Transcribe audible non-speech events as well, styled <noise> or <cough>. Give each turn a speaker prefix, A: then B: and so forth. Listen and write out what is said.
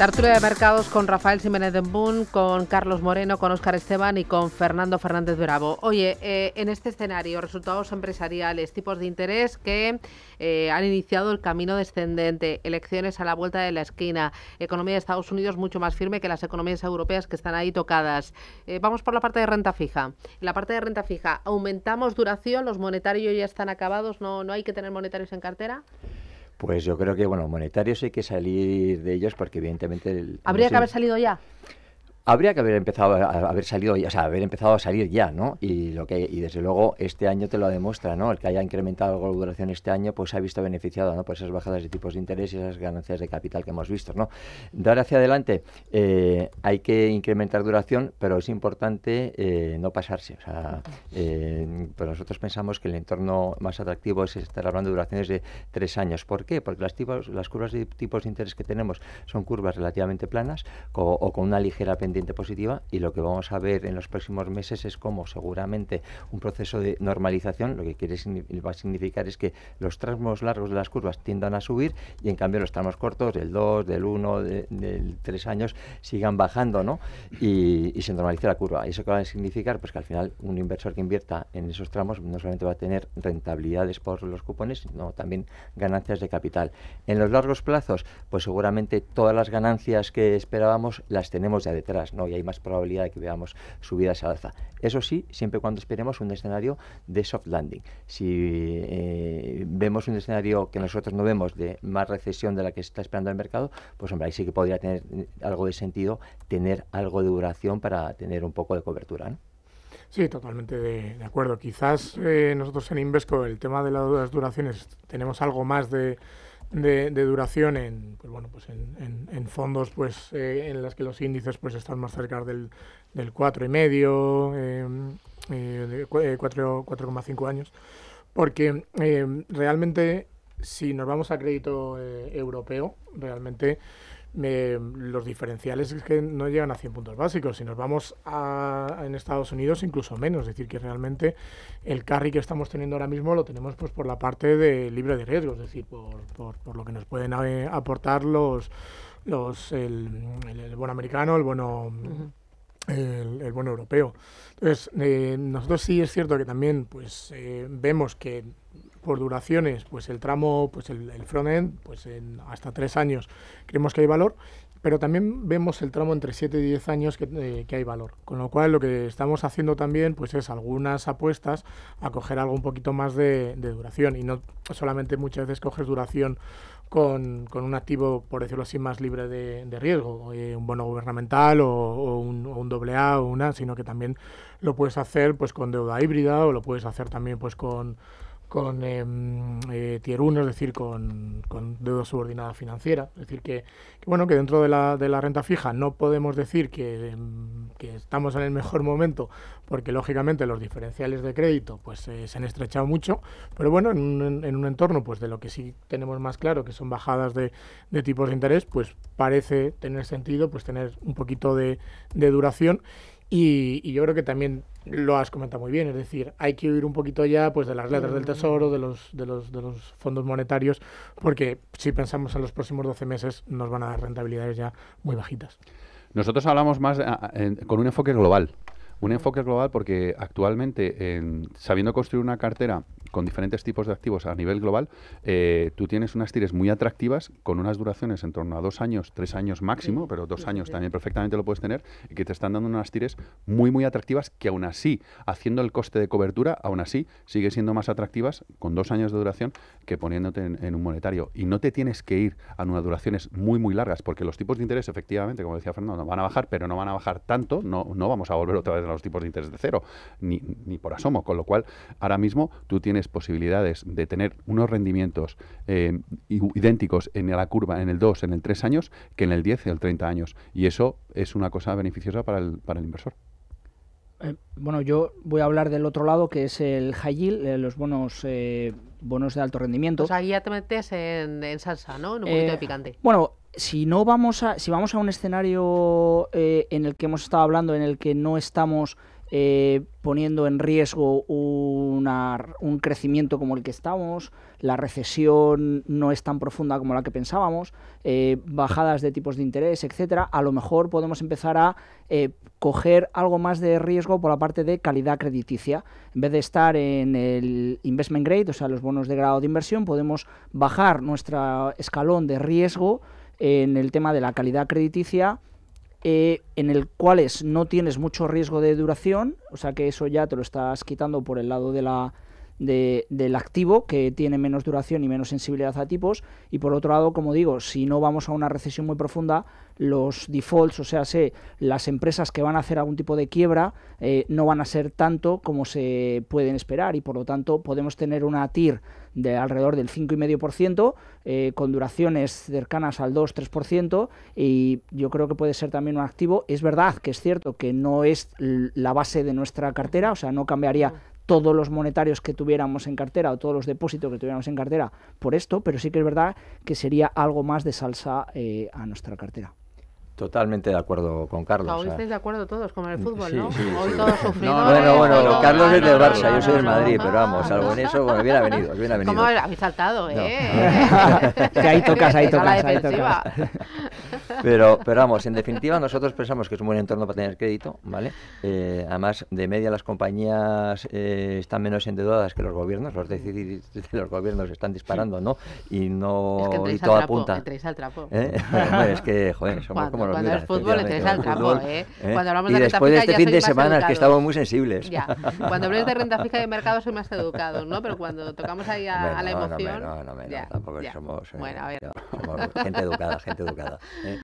A: Tertulia de mercados con Rafael Jiménez Boon, con Carlos Moreno, con Óscar Esteban y con Fernando Fernández Bravo. Oye, eh, en este escenario, resultados empresariales, tipos de interés que eh, han iniciado el camino descendente, elecciones a la vuelta de la esquina, economía de Estados Unidos mucho más firme que las economías europeas que están ahí tocadas. Eh, vamos por la parte de renta fija. En la parte de renta fija, ¿aumentamos duración? ¿Los monetarios ya están acabados? ¿No, no hay que tener monetarios en cartera?
B: Pues yo creo que, bueno, monetarios hay que salir de ellos porque evidentemente... Habría que haber salido ya. Habría que haber empezado a haber salido, o sea, haber empezado a salir ya, ¿no? Y lo que y desde luego este año te lo demuestra, ¿no? El que haya incrementado la duración este año, pues se ha visto beneficiado, ¿no? Por esas bajadas de tipos de interés y esas ganancias de capital que hemos visto, ¿no? De hacia adelante eh, hay que incrementar duración, pero es importante eh, no pasarse. O sea, eh, nosotros pensamos que el entorno más atractivo es estar hablando de duraciones de tres años. ¿Por qué? Porque las, tipos, las curvas de tipos de interés que tenemos son curvas relativamente planas o con una ligera pendiente positiva y lo que vamos a ver en los próximos meses es cómo seguramente un proceso de normalización lo que quiere, va a significar es que los tramos largos de las curvas tiendan a subir y en cambio los tramos cortos del 2, del 1, del 3 años sigan bajando ¿no? y, y se normalice la curva. eso qué va a significar? Pues que al final un inversor que invierta en esos tramos no solamente va a tener rentabilidades por los cupones, sino también ganancias de capital. En los largos plazos, pues seguramente todas las ganancias que esperábamos las tenemos ya detrás ¿no? Y hay más probabilidad de que veamos subidas al alza. Eso sí, siempre cuando esperemos un escenario de soft landing. Si eh, vemos un escenario que nosotros no vemos de más recesión de la que se está esperando el mercado, pues hombre, ahí sí que podría tener mm, algo de sentido tener algo de duración para tener un poco de cobertura,
A: Sí, totalmente de, acuerdo. Quizás eh, nosotros en Invesco el tema de las duraciones tenemos algo más de de, de duración en, pues bueno, pues en, en, en fondos pues, eh, en las que los índices pues, están más cerca del, del 4,5, em, eh, 4,5 eh, años, porque em, realmente si nos vamos a crédito eh, europeo, realmente los diferenciales es que no llegan a 100 puntos básicos. Si nos vamos a, en Estados Unidos, incluso menos. Es decir, que realmente el carry que estamos teniendo ahora mismo lo tenemos pues por la parte de libre de riesgo, es decir, por, lo que nos pueden eh, aportar los, los el, el, bono americano, el bono... El, europeo. Entonces, eh, nosotros sí es cierto que también pues, eh, vemos que por duraciones, pues el tramo, pues el, frontend, front-end, pues en hasta tres años creemos que hay valor, pero también vemos el tramo entre 7 y 10 años eh, que, hay valor. Con lo cual lo que estamos haciendo también pues es algunas apuestas a coger algo un poquito más de, duración y no solamente muchas veces coges duración con, un activo, por decirlo así, más libre de, riesgo, eh, un bono gubernamental o, o un, o un AA o una, sino que también lo puedes hacer pues con deuda híbrida o lo puedes hacer también pues con con em, eh, Tier 1, es decir, con, con, deuda subordinada financiera. Es decir, que, bueno, que dentro de la, renta fija no podemos decir em, que, estamos en el mejor momento, porque lógicamente los diferenciales de crédito pues eh, se han estrechado mucho, pero bueno, en un, entorno pues de lo que sí tenemos más claro, que son bajadas de, tipos de interés, pues parece tener sentido pues tener un poquito de duración y, y, yo creo que también lo has comentado muy bien, es decir, hay que huir un poquito ya pues de las letras del Tesoro, de los, de los, fondos monetarios, porque si pensamos en los próximos 12 meses nos van a dar rentabilidades ya muy bajitas.
C: Nosotros hablamos más eh, con un enfoque global. Un enfoque global porque actualmente, en, sabiendo construir una cartera con diferentes tipos de activos a nivel global, eh, tú tienes unas tires muy atractivas con unas duraciones en torno a dos años, tres años máximo, pero dos años también perfectamente lo puedes tener, y que te están dando unas tires muy, muy atractivas que aún así, haciendo el coste de cobertura, aún así sigue siendo más atractivas con dos años de duración que poniéndote en, un monetario. Y no te tienes que ir a unas duraciones muy, muy largas, porque los tipos de interés, efectivamente, como decía Fernando, van a bajar, pero no van a bajar tanto, no, no vamos a volver otra vez los tipos de interés de cero, ni, ni por asomo. Con lo cual, ahora mismo tú tienes posibilidades de tener unos rendimientos eh, idénticos en la curva, en el 2, en el 3 años, que en el 10 o el 30 años. Y eso es una cosa beneficiosa para el, para el inversor.
D: Eh, bueno, yo voy a hablar del otro lado, que es el high yield, eh, los bonos, bonos de alto rendimiento. O pues
A: sea, ya te metes en, salsa, ¿no? En un poquito de picante.
D: Bueno, si no vamos a, si vamos a un escenario eh, en el que hemos estado hablando, en el que no estamos eh, poniendo en riesgo una, un crecimiento como el que estamos, la recesión no es tan profunda como la que pensábamos, eh, bajadas de tipos de interés, etcétera, a lo mejor podemos empezar a coger algo más de riesgo por la parte de calidad crediticia. En vez de estar en el investment grade, o sea, los bonos de grado de inversión, podemos bajar nuestro escalón de riesgo en el tema de la calidad crediticia, eh, en el cual no tienes mucho riesgo de duración, o sea que eso ya te lo estás quitando por el lado de la de, del activo, que tiene menos duración y menos sensibilidad a tipos. Y por otro lado, como digo, si no vamos a una recesión muy profunda, los defaults, o sea, las empresas que van a hacer algún tipo de quiebra, eh, no van a ser tanto como se pueden esperar. Y por lo tanto, podemos tener una TIR de alrededor del 5,5%, ciento eh, con duraciones cercanas al 2-3%, y yo creo que puede ser también un activo. Es verdad que es cierto que no es la base de nuestra cartera, o sea, no cambiaría todos los monetarios que tuviéramos en cartera o todos los depósitos que tuviéramos en cartera por esto, pero sí que es verdad que sería algo más de salsa eh, a nuestra cartera.
B: Totalmente de acuerdo con Carlos. Hoy estáis de acuerdo todos, como en el mm, fútbol, ¿no? Sí, Hoy todos sufrimos. No, bueno, Carlos es del Barça, yo soy del Madrid, pero vamos, algo en eso, bueno, bien venido bien venido Como habéis
A: saltado, ¿eh? <laughs> ahí tocas, ahí tocas, ahí tocas. <laughs>
B: Pero, pero vamos, en definitiva, nosotros pensamos que es un buen entorno para tener crédito, ¿vale? Eh, además, de media las compañías eh, están menos endeudadas que los gobiernos, los decidir de los gobiernos están disparando, ¿no? Y no... y todo apunta. al trapo. ¿Eh? es que, joder, somos como como cuando es fútbol le al campo, ¿eh? ¿eh? Cuando hablamos de después renta de este ya fin de semana que estamos muy sensibles. Ya. Cuando habléis de renta fija de
A: mercado soy más educado, ¿no? Pero cuando tocamos ahí a, la emoción... No, no, no, no, no tampoco eh, somos... gente
B: educada, gente educada. ¿eh?